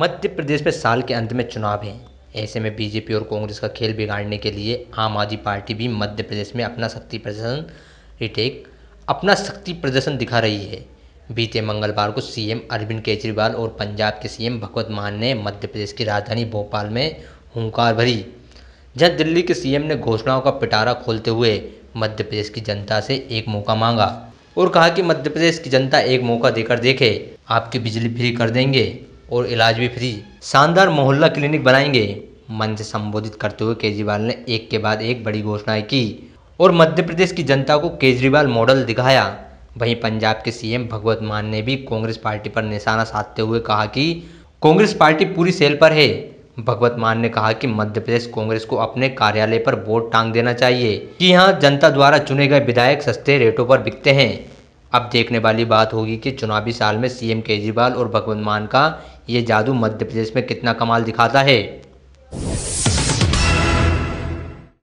मध्य प्रदेश में साल के अंत में चुनाव हैं ऐसे में बीजेपी और कांग्रेस का खेल बिगाड़ने के लिए आम आदमी पार्टी भी मध्य प्रदेश में अपना शक्ति प्रदर्शन रिटेक अपना शक्ति प्रदर्शन दिखा रही है बीते मंगलवार को सीएम अरविंद केजरीवाल और पंजाब के सीएम भगवत मान ने मध्य प्रदेश की राजधानी भोपाल में हुंकार भरी जहां दिल्ली के सीएम ने घोषणाओं का पिटारा खोलते हुए मध्य प्रदेश की जनता से एक मौका मांगा और कहा कि मध्य प्रदेश की जनता एक मौका देकर देखे आपकी बिजली फ्री कर देंगे और इलाज भी फ्री शानदार मोहल्ला क्लिनिक बनाएंगे मंच संबोधित करते हुए केजरीवाल ने एक के बाद एक बड़ी घोषणाएं की और मध्य प्रदेश की जनता को केजरीवाल मॉडल दिखाया वहीं पंजाब के सीएम भगवत मान ने भी कांग्रेस पार्टी पर निशाना साधते हुए कहा कि कांग्रेस पार्टी पूरी सेल पर है भगवत मान ने कहा कि मध्य प्रदेश कांग्रेस को अपने कार्यालय पर वोट टांग देना चाहिए कि यहाँ जनता द्वारा चुने गए विधायक सस्ते रेटों पर बिकते हैं अब देखने वाली बात होगी कि चुनावी साल में सीएम केजरीवाल और भगवंत मान का ये जादू मध्य प्रदेश में कितना कमाल दिखाता है